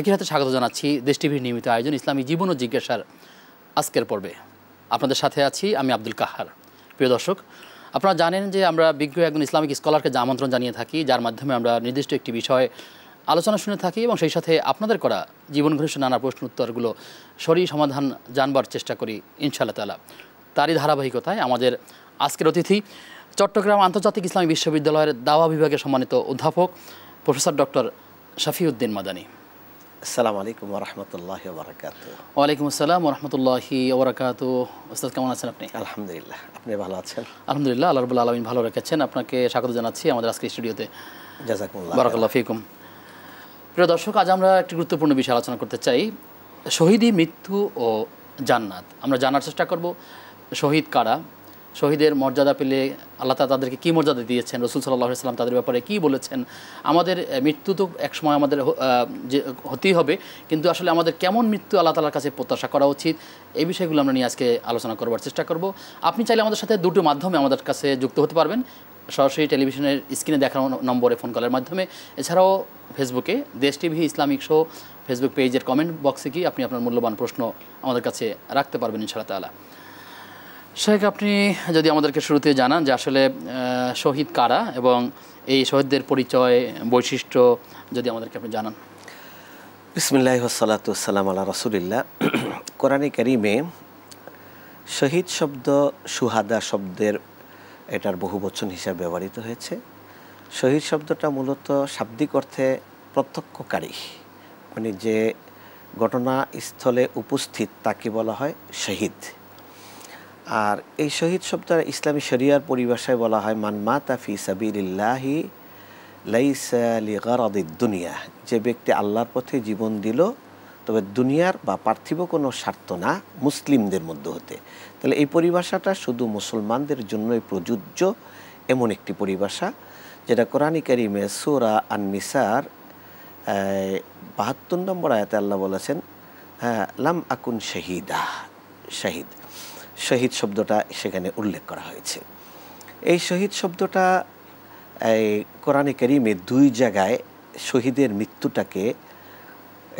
একই সাথে স্বাগত জানাচ্ছি দেশ টিভির নিয়মিত আয়োজন ইসলামী জীবন ও জিজ্ঞাসার আজকের পর্বে আপনাদের সাথে আছি আমি আব্দুল কাহার প্রিয় দর্শক আপনারা জানেন যে আমরা বিজ্ঞ একজন ইসলামিক স্কলারকে যে আমন্ত্রণ জানিয়ে থাকি যার মাধ্যমে আমরা নির্দিষ্ট একটি বিষয় আলোচনা শুনে থাকি এবং সেই সাথে আপনাদের করা জীবন ঘনিষ্ঠ নানা প্রশ্ন উত্তরগুলো সরিয়ে সমাধান জানবার চেষ্টা করি ইনশাআল্লাহ তালা তারই ধারাবাহিকতায় আমাদের আজকের অতিথি চট্টগ্রাম আন্তর্জাতিক ইসলামী বিশ্ববিদ্যালয়ের দাওয়া বিভাগের সম্মানিত অধ্যাপক প্রফেসর ডক্টর শফিউদ্দিন মাদানী আসসালামু আলাইকুম রহমতুল্লাহ বরকাত ওয়ালাইকুম আসসালাম রহমতুল্লাহি বরকাত ওস্তাদ কেমন আছেন আপনি আলহামদুলিল্লাহ আপনি ভালো আছেন আলহামদুলিল্লাহ আল্লাহ রবুল্লা আলমিন ভালো রেখেছেন আপনাকে স্বাগত জানাচ্ছি আমাদের আজকে স্টুডিওতে জাজাকুল্লাহ বারাকাল্লাহ ফিকুম প্রিয় দর্শক আজ আমরা একটি গুরুত্বপূর্ণ বিষয় আলোচনা করতে চাই শহীদি মৃত্যু ও জান্নাত আমরা জানার চেষ্টা করব শহীদ কারা শহীদের মর্যাদা পেলে আল্লাহ তালা তাদেরকে কী মর্যাদা দিয়েছেন রসুল সাল্লাহ সাল্লাম তাদের ব্যাপারে কী বলেছেন আমাদের মৃত্যু তো একসময় আমাদের যে হতেই হবে কিন্তু আসলে আমাদের কেমন মৃত্যু আল্লাহ তালার কাছে প্রত্যাশা করা উচিত এই বিষয়গুলো আমরা নিয়ে আজকে আলোচনা করবার চেষ্টা করব আপনি চাইলে আমাদের সাথে দুটো মাধ্যমে আমাদের কাছে যুক্ত হতে পারবেন সরাসরি টেলিভিশনের স্ক্রিনে দেখানো নম্বরে ফোন কলের মাধ্যমে এছাড়াও ফেসবুকে দেশ টিভি ইসলামিক শো ফেসবুক পেজের কমেন্ট বক্সে কি আপনি আপনার মূল্যবান প্রশ্ন আমাদের কাছে রাখতে পারবেন ইনশাআল্লাহ তালা শেখ আপনি যদি আমাদেরকে শুরুতে জানান যে আসলে শহীদ কারা এবং এই শহীদদের পরিচয় বৈশিষ্ট্য যদি আমাদেরকে আপনি জানান বিসমুল্লাহ সালাতাম আল্লাহ রসুলিল্লাহ কোরআনে করিমে শহীদ শব্দ সুহাদা শব্দের এটার বহু বচন হিসাবে ব্যবহৃত হয়েছে শহীদ শব্দটা মূলত শাব্দিক অর্থে প্রত্যক্ষকারী মানে যে ঘটনাস্থলে উপস্থিত তাকে বলা হয় শহীদ আর এই শহীদ শব্দটা ইসলামী শরিয়ার পরিভাষায় বলা হয় মানমা ফি সাবিল্লাহি দুনিয়া যে ব্যক্তি আল্লাহর পথে জীবন দিল তবে দুনিয়ার বা পার্থিব কোনো স্বার্থ না মুসলিমদের মধ্যে হতে তাহলে এই পরিভাষাটা শুধু মুসলমানদের জন্যই প্রযোজ্য এমন একটি পরিভাষা যেটা কোরআন করিমে সোরা আননিসার বাহাত্তর নম্বর আয়াতে আল্লাহ বলেছেন হ্যাঁ লাম আকুন শাহিদা শাহিদ শহীদ শব্দটা সেখানে উল্লেখ করা হয়েছে এই শহীদ শব্দটা এই কোরআনে করিমে দুই জায়গায় শহীদের মৃত্যুটাকে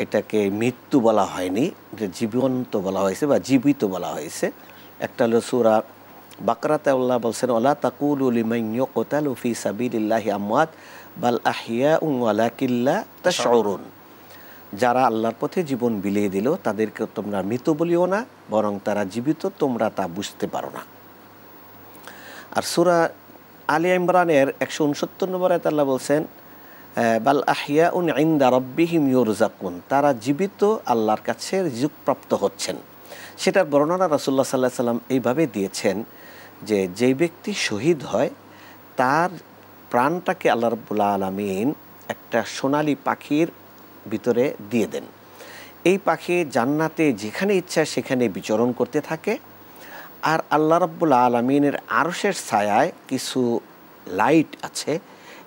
এটাকে মৃত্যু বলা হয়নি যে জীবন্ত বলা হয়েছে বা জীবিত বলা হয়েছে একটা হলো সুরা বাকরাতে আল্লাহ বলছেন ওলা তাকুল উলিমাইয় কোতাল উফি সাবির ইল্লাহি বাল আহিয়া উম আলা কিল্লা তা শরুন যারা আল্লাহর পথে জীবন বিলিয়ে দিল তাদেরকে তোমরা মৃত বলিও না বরং তারা জীবিত তোমরা তা বুঝতে পারো না আর সুরা আলী ইমরানের একশো উনসত্তর নম্বর তাল্লাহ বলছেন বাল আহিয়া উন আইন্দা রব্বিহিম ইউরজাকুন তারা জীবিত আল্লাহর কাছে যুগপ্রাপ্ত হচ্ছেন সেটার বর্ণনা রাসুল্লাহ সাল্লাহ সাল্লাম এইভাবে দিয়েছেন যে যেই ব্যক্তি শহীদ হয় তার প্রাণটাকে আল্লাহ রবুল্লা আলমিন একটা সোনালি পাখির ভিতরে দিয়ে দেন এই পাখি জান্নাতে যেখানে ইচ্ছা সেখানে বিচরণ করতে থাকে আর আল্লাহ রব্বুল আলমিনের আরশের ছায়ায় কিছু লাইট আছে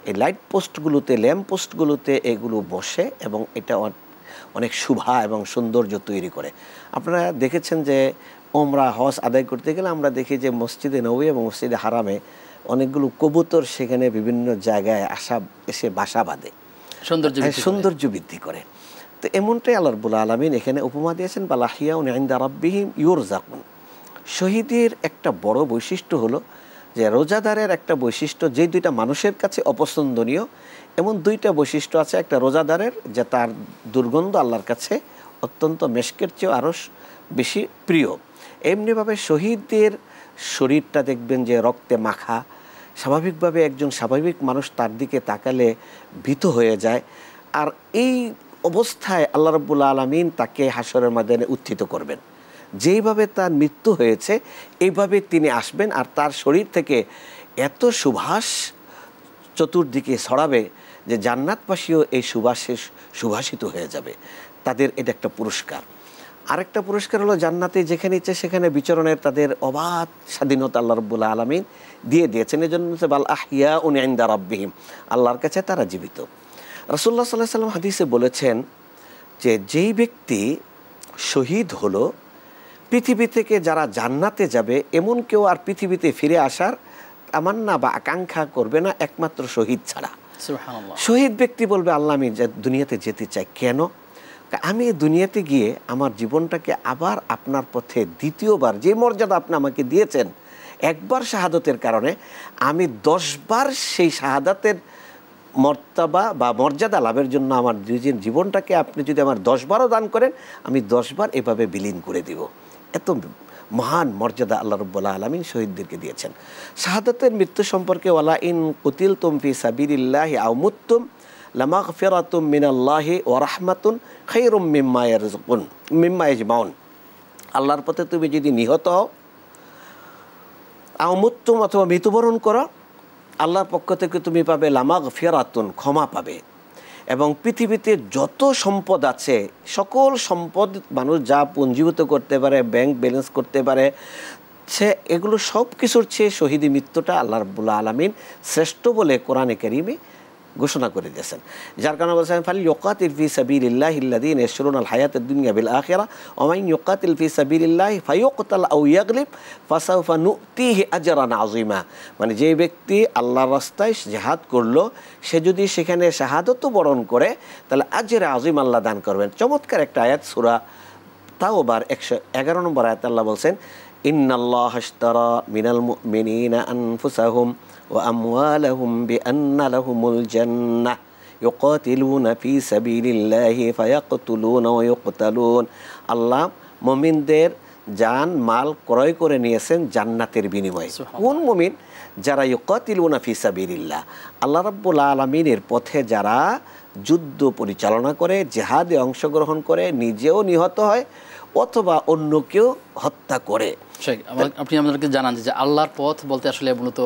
এই লাইট পোস্টগুলোতে ল্যাম্প পোস্টগুলোতে এগুলো বসে এবং এটা অনেক শুভা এবং সৌন্দর্য তৈরি করে আপনারা দেখেছেন যে ওমরা হজ আদায় করতে গেলে আমরা দেখি যে মসজিদে নবী এবং মসজিদে হারামে অনেকগুলো কবুতর সেখানে বিভিন্ন জায়গায় আসা এসে বাসা বাঁধে সৌন্দর্য সৌন্দর্য বৃদ্ধি করে তো এমনটাই আল্লাহ রবুল্লা আলমিন এখানে উপমা দিয়েছেন বা লাহিয়াউন আইন্দা রাব্বিহিম ইউর জাকুন শহীদের একটা বড় বৈশিষ্ট্য হলো যে রোজাদারের একটা বৈশিষ্ট্য যে দুইটা মানুষের কাছে অপছন্দনীয় এমন দুইটা বৈশিষ্ট্য আছে একটা রোজাদারের যে তার দুর্গন্ধ আল্লাহর কাছে অত্যন্ত মেশকের চেয়েও আরও বেশি প্রিয় এমনিভাবে শহীদদের শরীরটা দেখবেন যে রক্তে মাখা স্বাভাবিকভাবে একজন স্বাভাবিক মানুষ তার দিকে তাকালে ভীত হয়ে যায় আর এই অবস্থায় আল্লাহ রব্বুল্লা আলমিন তাকে হাসরের মাদানে উত্থিত করবেন যেইভাবে তার মৃত্যু হয়েছে এইভাবে তিনি আসবেন আর তার শরীর থেকে এত সুভাষ চতুর্দিকে ছড়াবে যে জান্নাতবাসীও এই সুভাষে সুভাষিত হয়ে যাবে তাদের এটা একটা পুরস্কার আরেকটা পুরস্কার হলো জান্নাতে যেখানে ইচ্ছে সেখানে বিচরণের তাদের অবাধ স্বাধীনতা আল্লাহ রব্বুল্লাহ আলমিন দিয়ে দিয়েছেন এই জন্য বাল আহিয়া উনিয়াইন্দা রাব্বিহিম আল্লাহর কাছে তারা জীবিত রসুল্লাহ সাল্লাহ সাল্লাম হাদিসে বলেছেন যে যেই ব্যক্তি শহীদ হলো পৃথিবী থেকে যারা জান্নাতে যাবে এমন কেউ আর পৃথিবীতে ফিরে আসার তামান্না বা আকাঙ্ক্ষা করবে না একমাত্র শহীদ ছাড়া শহীদ ব্যক্তি বলবে আল্লাহ আমি দুনিয়াতে যেতে চাই কেন আমি দুনিয়াতে গিয়ে আমার জীবনটাকে আবার আপনার পথে দ্বিতীয়বার যে মর্যাদা আপনি আমাকে দিয়েছেন একবার শাহাদতের কারণে আমি দশবার সেই শাহাদাতের মর্তাবা বা মর্যাদা লাভের জন্য আমার নিজের জীবনটাকে আপনি যদি আমার দশবারও দান করেন আমি দশবার এভাবে বিলীন করে দিব এত মহান মর্যাদা আল্লাহ রব্বুল্লা আলমিন শহীদদেরকে দিয়েছেন শাহাদাতের মৃত্যু সম্পর্কে ওয়ালা ইন কুতিল তুমফি সাবির ইল্লাহি আউমুত্তুম লামাক মিনাল্লাহি ও রাহমাতুন খৈরুম মিম্মায়ের মিম্মায়েজ মাউন আল্লাহর পথে তুমি যদি নিহত হও আমুত্তুম অথবা মৃত্যুবরণ করো আল্লাহর পক্ষ থেকে তুমি পাবে লামাক ফেরাতুন ক্ষমা পাবে এবং পৃথিবীতে যত সম্পদ আছে সকল সম্পদ মানুষ যা পুঞ্জীভূত করতে পারে ব্যাংক ব্যালেন্স করতে পারে সে এগুলো সব কিছুর চেয়ে শহীদী মৃত্যুটা আল্লাহ রবুল্লা আলমিন শ্রেষ্ঠ বলে কোরআনে কেরিমে ঘোষণা করে দিয়েছেন যার কারণে বলছেন ফালি ইলফি সাবির ইল্লাহ ইল্লাদিন এসরুন আল হায়াতের দুনিয়া বিল আখেরা ইয়কাত ইলফি সাবির ইল্লাহ ফাইয়কতাল আউ ইয়াগলিব ফানু তিহি আজরান আজিমা মানে যে ব্যক্তি আল্লাহর রাস্তায় জেহাদ করলো সে যদি সেখানে শাহাদত বরণ করে তাহলে আজের আজিম আল্লাহ দান করবেন চমৎকার একটা আয়াত সুরা তাও আবার একশো এগারো নম্বর আয়াত আল্লাহ বলছেন ইন্নাল্লাহ মিনাল আনফুসাহুম ওয়া আল্লাহ মমিনদের যান মাল ক্রয় করে নিয়েছেন জান্নাতের বিনিময়ে কোন মমিন যারা ইউকাতিলুনা ফি সাবিলিল্লাহ আল্লাহ রব্বুল আলামিনের পথে যারা যুদ্ধ পরিচালনা করে জেহাদে অংশগ্রহণ করে নিজেও নিহত হয় অথবা অন্য কেউ হত্যা করে আপনি আমাদেরকে জানান যে আল্লাহর পথ বলতে আসলে মূলত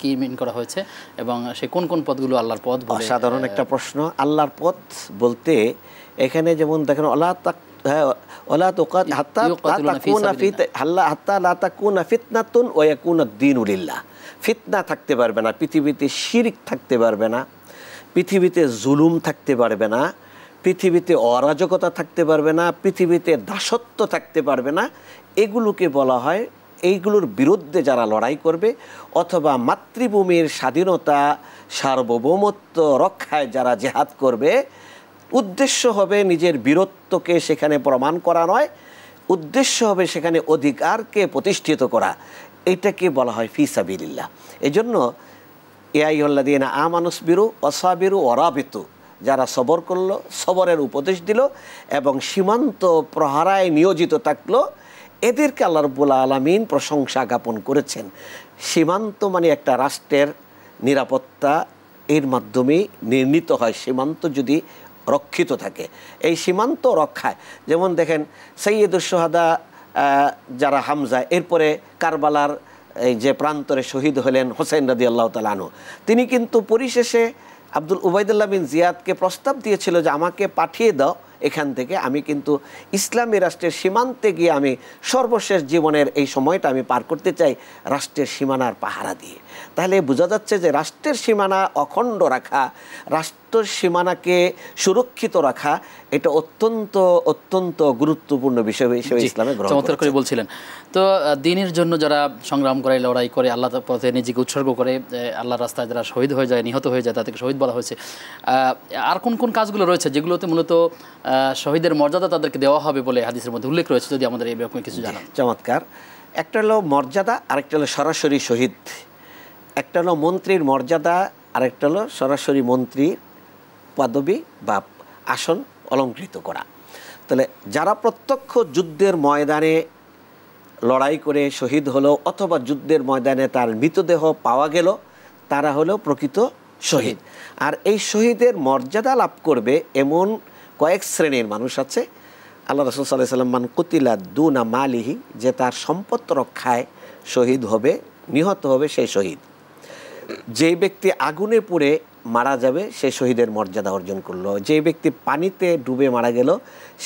কি মিন করা হয়েছে এবং সে কোন কোন পথগুলো আল্লাহর পথ সাধারণ একটা প্রশ্ন আল্লাহর পথ বলতে এখানে যেমন দেখেন আল্লাহ ওলা তোকাত হ্যাঁ, হাত্তা তাকুনা ফিত হাল্লা হাত্তা লা তাকুনা ফিতনাতুন ওয়া ইয়াকুনা দীনুলিল্লাহ ফিতনা থাকতে পারবে না পৃথিবীতে শিরিক থাকতে পারবে না পৃথিবীতে জুলুম থাকতে পারবে না পৃথিবীতে অরাজকতা থাকতে পারবে না পৃথিবীতে দাসত্ব থাকতে পারবে না এগুলোকে বলা হয় এইগুলোর বিরুদ্ধে যারা লড়াই করবে অথবা মাতৃভূমির স্বাধীনতা সার্বভৌমত্ব রক্ষায় যারা জেহাদ করবে উদ্দেশ্য হবে নিজের বীরত্বকে সেখানে প্রমাণ করা নয় উদ্দেশ্য হবে সেখানে অধিকারকে প্রতিষ্ঠিত করা এটাকে বলা হয় ফিসাবিল্লা এআই জন্য এআই না আমানুস বিরু অসাবিরু অরাবিতু যারা সবর করল সবরের উপদেশ দিল এবং সীমান্ত প্রহারায় নিয়োজিত থাকলো এদেরকে আল্লাহ রব্বুল্লা আলমিন প্রশংসা জ্ঞাপন করেছেন সীমান্ত মানে একটা রাষ্ট্রের নিরাপত্তা এর মাধ্যমে নির্মিত হয় সীমান্ত যদি রক্ষিত থাকে এই সীমান্ত রক্ষায় যেমন দেখেন সৈয়দুসোহাদা যারা হামজা এরপরে কারবালার এই যে প্রান্তরে শহীদ হলেন হোসেন রাজি আল্লাহ তালানু তিনি কিন্তু পরিশেষে আব্দুল উবাইদুল্লাহ বিন জিয়াদকে প্রস্তাব দিয়েছিল যে আমাকে পাঠিয়ে দাও এখান থেকে আমি কিন্তু ইসলামী রাষ্ট্রের সীমান্তে গিয়ে আমি সর্বশেষ জীবনের এই সময়টা আমি পার করতে চাই রাষ্ট্রের সীমানার পাহারা দিয়ে তাহলে বোঝা যাচ্ছে যে রাষ্ট্রের সীমানা অখণ্ড রাখা রাষ্ট্র উত্তর সীমানাকে সুরক্ষিত রাখা এটা অত্যন্ত অত্যন্ত গুরুত্বপূর্ণ বিষয় হিসেবে ইসলামে চমৎকার করে বলছিলেন তো দিনের জন্য যারা সংগ্রাম করে লড়াই করে আল্লাহ পথে নিজেকে উৎসর্গ করে আল্লাহ রাস্তায় যারা শহীদ হয়ে যায় নিহত হয়ে যায় তাদেরকে শহীদ বলা হয়েছে আর কোন কোন কাজগুলো রয়েছে যেগুলোতে মূলত শহীদের মর্যাদা তাদেরকে দেওয়া হবে বলে হাদিসের মধ্যে উল্লেখ রয়েছে যদি আমাদের এই ব্যাপারে কিছু জানা চমৎকার একটা হলো মর্যাদা আরেকটা হলো সরাসরি শহীদ একটা হলো মন্ত্রীর মর্যাদা আরেকটা হলো সরাসরি মন্ত্রী পদবি বা আসন অলঙ্কৃত করা তাহলে যারা প্রত্যক্ষ যুদ্ধের ময়দানে লড়াই করে শহীদ হলো অথবা যুদ্ধের ময়দানে তার মৃতদেহ পাওয়া গেল তারা হলো প্রকৃত শহীদ আর এই শহীদের মর্যাদা লাভ করবে এমন কয়েক শ্রেণীর মানুষ আছে আল্লাহ রসুল সাল্লাহ সাল্লাম মান কুতিলা দুনা মালিহি যে তার সম্পদ রক্ষায় শহীদ হবে নিহত হবে সেই শহীদ যেই ব্যক্তি আগুনে পুড়ে মারা যাবে সে শহীদের মর্যাদা অর্জন করলো যে ব্যক্তি পানিতে ডুবে মারা গেল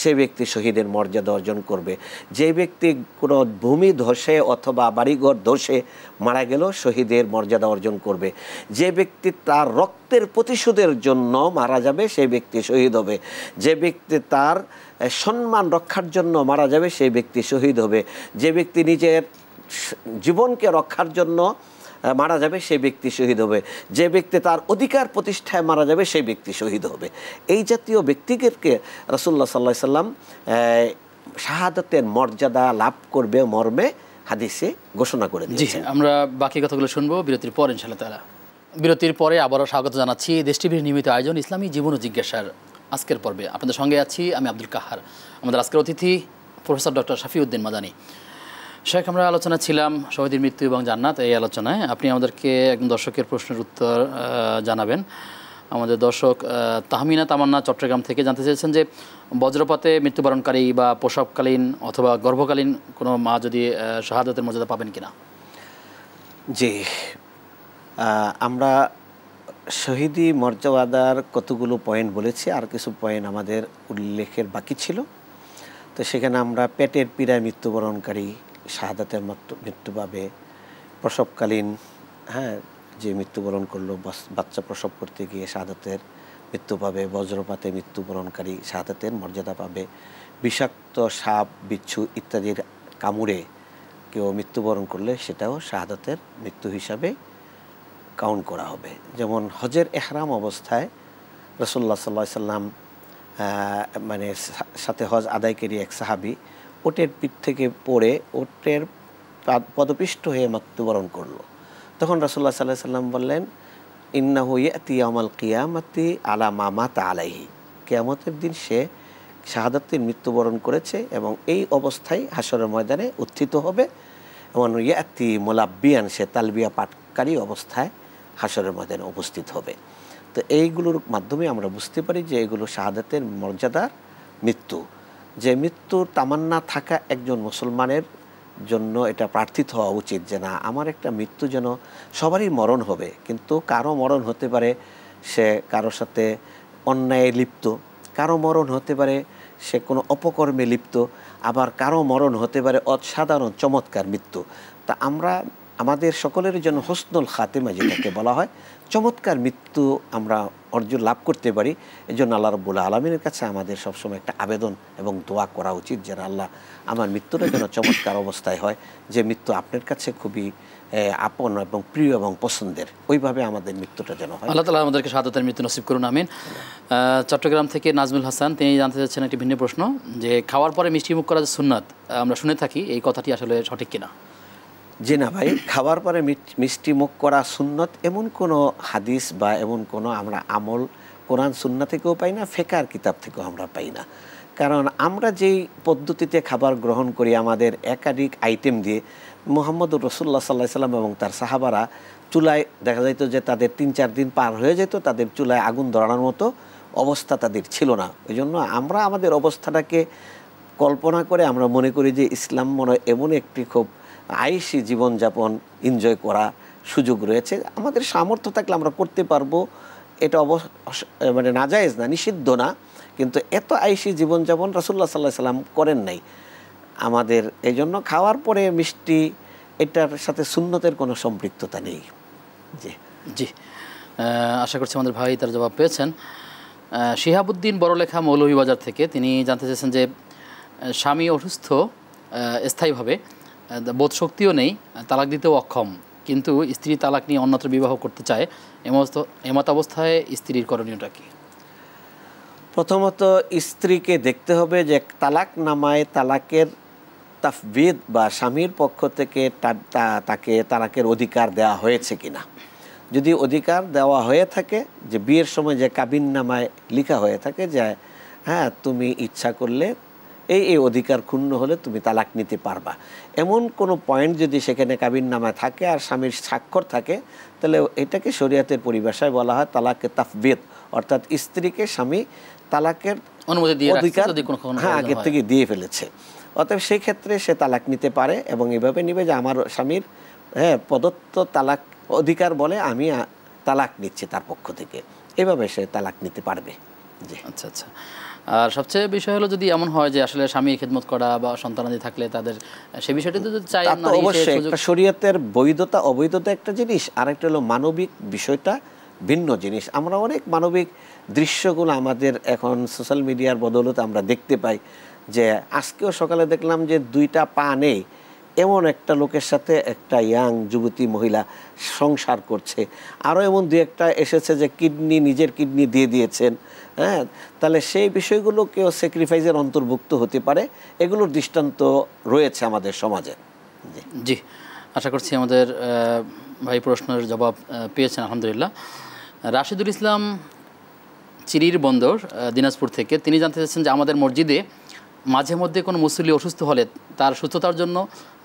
সে ব্যক্তি শহীদের মর্যাদা অর্জন করবে যে ব্যক্তি কোনো ভূমি ধসে অথবা বাড়িঘর ধসে মারা গেল শহীদের মর্যাদা অর্জন করবে যে ব্যক্তি তার রক্তের প্রতিশোধের জন্য মারা যাবে সেই ব্যক্তি শহীদ হবে যে ব্যক্তি তার সম্মান রক্ষার জন্য মারা যাবে সেই ব্যক্তি শহীদ হবে যে ব্যক্তি নিজের জীবনকে রক্ষার জন্য মারা যাবে সেই ব্যক্তি শহীদ হবে যে ব্যক্তি তার অধিকার প্রতিষ্ঠায় মারা যাবে সেই ব্যক্তি শহীদ হবে এই জাতীয় ব্যক্তিদেরকে রসুল্লাহ সাল্লা সাল্লাম শাহাদাতের মর্যাদা লাভ করবে মর্মে হাদিসে ঘোষণা করে দিয়েছেন আমরা বাকি কথাগুলো শুনবো বিরতির পর ইনশাল্লাহ তারা বিরতির পরে আবারও স্বাগত জানাচ্ছি দেশ টিভির নিয়মিত আয়োজন ইসলামী জীবন ও জিজ্ঞাসার আজকের পর্বে আপনাদের সঙ্গে আছি আমি আব্দুল কাহার আমাদের আজকের অতিথি প্রফেসর ডক্টর শাফিউদ্দিন মাদানী শেখ আমরা আলোচনা ছিলাম সবাইদের মৃত্যু এবং জান্নাত এই আলোচনায় আপনি আমাদেরকে একজন দর্শকের প্রশ্নের উত্তর জানাবেন আমাদের দর্শক তাহমিনা তামান্না চট্টগ্রাম থেকে জানতে চেয়েছেন যে বজ্রপাতে মৃত্যুবরণকারী বা প্রসবকালীন অথবা গর্ভকালীন কোনো মা যদি শাহাদতের মর্যাদা পাবেন কিনা জি আমরা শহীদি মর্যাদার কতগুলো পয়েন্ট বলেছি আর কিছু পয়েন্ট আমাদের উল্লেখের বাকি ছিল তো সেখানে আমরা পেটের পীড়ায় মৃত্যুবরণকারী শাহাদাতের মৃত্যু পাবে প্রসবকালীন হ্যাঁ যে মৃত্যুবরণ করলো বাচ্চা প্রসব করতে গিয়ে শাহাদাতের মৃত্যু পাবে বজ্রপাতে মৃত্যুবরণকারী শাহাদাতের মর্যাদা পাবে বিষাক্ত সাপ বিচ্ছু ইত্যাদির কামুড়ে কেউ মৃত্যুবরণ করলে সেটাও শাহাদাতের মৃত্যু হিসাবে কাউন্ট করা হবে যেমন হজের এহরাম অবস্থায় রসল্লা সাল্লা সাল্লাম মানে সাথে হজ আদায়কারী এক সাহাবি ওটের পিঠ থেকে পড়ে ওটের পদপিষ্ট হয়ে মৃত্যুবরণ করলো তখন রাসুল্লাহ সাল্লাহ সাল্লাম বললেন ইন্না হুইয়াতি আমাল কিয়ামাতি আলা মামাত আলাইহি কেয়ামতের দিন সে শাহাদাতির মৃত্যুবরণ করেছে এবং এই অবস্থায় হাসরের ময়দানে উত্থিত হবে এবং ইয়াতি মোলাব্বিয়ান সে তালবিয়া পাটকারী অবস্থায় হাসরের ময়দানে উপস্থিত হবে তো এইগুলোর মাধ্যমে আমরা বুঝতে পারি যে এগুলো শাহাদাতের মর্যাদার মৃত্যু যে মৃত্যুর তামান্না থাকা একজন মুসলমানের জন্য এটা প্রার্থিত হওয়া উচিত যে না আমার একটা মৃত্যু যেন সবারই মরণ হবে কিন্তু কারো মরণ হতে পারে সে কারোর সাথে অন্যায় লিপ্ত কারো মরণ হতে পারে সে কোনো অপকর্মে লিপ্ত আবার কারো মরণ হতে পারে অসাধারণ চমৎকার মৃত্যু তা আমরা আমাদের সকলের জন্য হোসনুল খাতেমা যেটাকে বলা হয় চমৎকার মৃত্যু আমরা অর্জন লাভ করতে পারি এই জন্য আল্লাহ রব্বুল আলমিনের কাছে আমাদের সবসময় একটা আবেদন এবং দোয়া করা উচিত যেন আল্লাহ আমার মৃত্যুটা যেন চমৎকার অবস্থায় হয় যে মৃত্যু আপনার কাছে খুবই আপন এবং প্রিয় এবং পছন্দের ওইভাবে আমাদের মৃত্যুটা যেন হয় আল্লাহ তালা আমাদেরকে সাদতের মৃত্যু নসিব করুন আমিন চট্টগ্রাম থেকে নাজমুল হাসান তিনি জানতে চাচ্ছেন একটি ভিন্ন প্রশ্ন যে খাওয়ার পরে মিষ্টি মুখ করা যে সুন্নাত আমরা শুনে থাকি এই কথাটি আসলে সঠিক কিনা যে না ভাই খাওয়ার পরে মিষ্টি মুখ করা সুন্নত এমন কোনো হাদিস বা এমন কোনো আমরা আমল কোরআন সুন্না থেকেও পাই না ফেকার কিতাব থেকেও আমরা পাই না কারণ আমরা যেই পদ্ধতিতে খাবার গ্রহণ করি আমাদের একাধিক আইটেম দিয়ে মোহাম্মদ রসুল্লাহ সাল্লাহ সাল্লাম এবং তার সাহাবারা চুলায় দেখা যাইতো যে তাদের তিন চার দিন পার হয়ে যেত তাদের চুলায় আগুন ধরানোর মতো অবস্থা তাদের ছিল না ওই জন্য আমরা আমাদের অবস্থাটাকে কল্পনা করে আমরা মনে করি যে ইসলাম মনে এমন একটি খুব আয়েসি জীবনযাপন এনজয় করা সুযোগ রয়েছে আমাদের সামর্থ্য থাকলে আমরা করতে পারবো এটা অব মানে নাজায়েজ না নিষিদ্ধ না কিন্তু এত আয়েসি জীবনযাপন রাসুল্লাহ সাল্লাহ সাল্লাম করেন নাই আমাদের এই জন্য খাওয়ার পরে মিষ্টি এটার সাথে সুন্নতের কোনো সম্পৃক্ততা নেই জি জি আশা করছি আমাদের ভাই তার জবাব পেয়েছেন শিহাবুদ্দিন বড়লেখা মৌলভীবাজার থেকে তিনি জানতে চেয়েছেন যে স্বামী অসুস্থ স্থায়ীভাবে বোধ শক্তিও নেই তালাক দিতেও অক্ষম কিন্তু স্ত্রী তালাক নিয়ে অন্যত্র বিবাহ করতে চায় এমত অবস্থায় স্ত্রীর করণীয়টা কি প্রথমত স্ত্রীকে দেখতে হবে যে তালাক নামায় তালাকের তাফবিদ বা স্বামীর পক্ষ থেকে তাকে তালাকের অধিকার দেওয়া হয়েছে কিনা যদি অধিকার দেওয়া হয়ে থাকে যে বিয়ের সময় যে কাবিন নামায় লেখা হয়ে থাকে যে হ্যাঁ তুমি ইচ্ছা করলে এই এই অধিকার ক্ষুণ্ণ হলে তুমি তালাক নিতে পারবা এমন কোনো পয়েন্ট যদি সেখানে নামা থাকে আর স্বামীর স্বাক্ষর থাকে তাহলে এটাকে শরীয়তের পরিভাষায় বলা হয় তালাকে তাফবেদ অর্থাৎ স্ত্রীকে স্বামী তালাকের অনুমতি দিয়ে অধিকার হ্যাঁ আগের থেকে দিয়ে ফেলেছে অতএব সেই ক্ষেত্রে সে তালাক নিতে পারে এবং এভাবে নিবে যে আমার স্বামীর হ্যাঁ প্রদত্ত তালাক অধিকার বলে আমি তালাক নিচ্ছি তার পক্ষ থেকে এভাবে সে তালাক নিতে পারবে জি আচ্ছা আচ্ছা আর সবচেয়ে বিষয় হলো যদি এমন হয় যে আসলে স্বামী খেদমত করা বা সন্তানাদি থাকলে তাদের সে বিষয়টা তো চাই অবশ্যই একটা শরীয়তের বৈধতা অবৈধতা একটা জিনিস আর একটা হলো মানবিক বিষয়টা ভিন্ন জিনিস আমরা অনেক মানবিক দৃশ্যগুলো আমাদের এখন সোশ্যাল মিডিয়ার বদলতে আমরা দেখতে পাই যে আজকেও সকালে দেখলাম যে দুইটা পা নেই এমন একটা লোকের সাথে একটা ইয়াং যুবতী মহিলা সংসার করছে আরও এমন দু একটা এসেছে যে কিডনি নিজের কিডনি দিয়ে দিয়েছেন হ্যাঁ তাহলে সেই বিষয়গুলোকেও স্যাক্রিফাইসের অন্তর্ভুক্ত হতে পারে এগুলোর দৃষ্টান্ত রয়েছে আমাদের সমাজে জি আশা করছি আমাদের ভাই প্রশ্নের জবাব পেয়েছেন আলহামদুলিল্লাহ রাশিদুল ইসলাম চিরির বন্দর দিনাজপুর থেকে তিনি জানতে চাচ্ছেন যে আমাদের মসজিদে মাঝে মধ্যে কোনো মুসল্লি অসুস্থ হলে তার সুস্থতার জন্য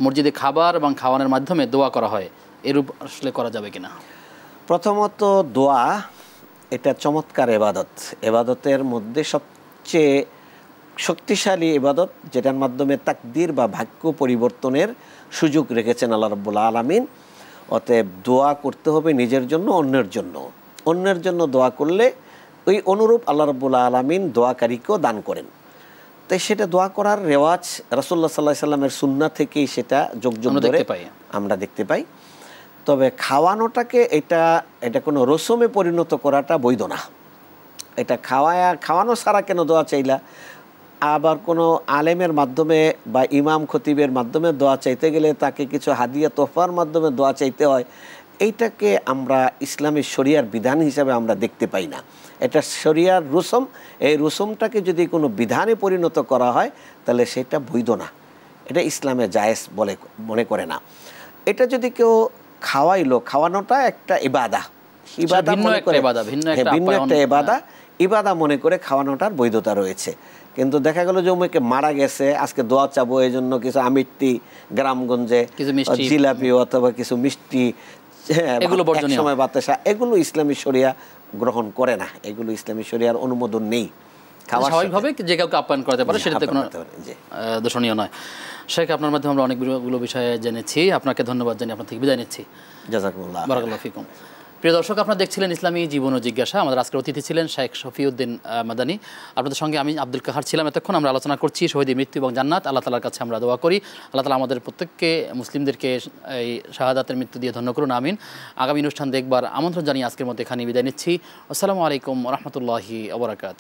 মসজিদে খাবার এবং খাওয়ানোর মাধ্যমে দোয়া করা হয় এরূপ আসলে করা যাবে কিনা প্রথমত দোয়া এটা চমৎকার এবাদত এবাদতের মধ্যে সবচেয়ে শক্তিশালী এবাদত যেটার মাধ্যমে তাকদির বা ভাগ্য পরিবর্তনের সুযোগ রেখেছেন আল্লাহ রব্বুল্লা আলমিন অতএব দোয়া করতে হবে নিজের জন্য অন্যের জন্য অন্যের জন্য দোয়া করলে ওই অনুরূপ আল্লাহ রব্বুল্লা আলমিন দোয়াকারীকেও দান করেন তাই সেটা দোয়া করার রেওয়াজ রাসুল্লাহ সাল্লাহ সাল্লামের সুন্না থেকেই সেটা যোগ করে আমরা দেখতে পাই তবে খাওয়ানোটাকে এটা এটা কোনো রসমে পরিণত করাটা বৈধ না এটা খাওয়ায়া খাওয়ানো ছাড়া কেন দোয়া চাইলা আবার কোনো আলেমের মাধ্যমে বা ইমাম খতিবের মাধ্যমে দোয়া চাইতে গেলে তাকে কিছু হাদিয়া তোফার মাধ্যমে দোয়া চাইতে হয় এইটাকে আমরা ইসলামী শরিয়ার বিধান হিসাবে আমরা দেখতে পাই না এটা শরিয়ার রুসম এই রুসমটাকে যদি কোনো বিধানে পরিণত করা হয় তাহলে সেটা বৈধ না এটা ইসলামে জায়েজ বলে মনে করে না এটা যদি কেউ খাওয়াইলো খাওয়ানোটা একটা ইবাদা আচ্ছা, ইবাদা মনে করে ভিন্ন হ্যাঁ, একটা ইবাদা হ্যাঁ। ইবাদা মনে করে খাওয়ানোটার বৈধতা রয়েছে কিন্তু দেখা গেল যে উমেকে মারা গেছে আজকে দোয়া চাবো এই জন্য কিছু আমিত্তি গ্রামগঞ্জে জিলাপি অথবা কিছু মিষ্টি হ্যাঁ, সময় বাতাসা এগুলো ইসলামী শরিয়া গ্রহণ করে না এগুলো ইসলামী শরিয়ার অনুমোদন নেই স্বাভাবিকভাবে যে কাউকে আপ্যায়ন করতে পারে সেটাতে কোনো দূষণীয় নয় শেখ আপনার মাধ্যমে আমরা অনেকগুলো বিষয়ে জেনেছি আপনাকে ধন্যবাদ জানিয়ে আপনার থেকে বিদায় নিচ্ছি জাজাকুল্লাহ বারাকাল্লাহ ফিকুম প্রিয় দর্শক আপনারা দেখছিলেন ইসলামী জীবন ও জিজ্ঞাসা আমাদের আজকের অতিথি ছিলেন শেখ শফিউদ্দিন মাদানী আপনাদের সঙ্গে আমি আব্দুল কাহার ছিলাম এতক্ষণ আমরা আলোচনা করছি শহীদ মৃত্যু এবং জান্নাত আল্লাহ তালার কাছে আমরা দোয়া করি আল্লাহ তালা আমাদের প্রত্যেককে মুসলিমদেরকে এই শাহাদাতের মৃত্যু দিয়ে ধন্য করুন আমিন আগামী অনুষ্ঠান দেখবার আমন্ত্রণ জানিয়ে আজকের মধ্যে এখানে বিদায় নিচ্ছি আসসালামু আলাইকুম রহমতুল্লাহি আবরাকাত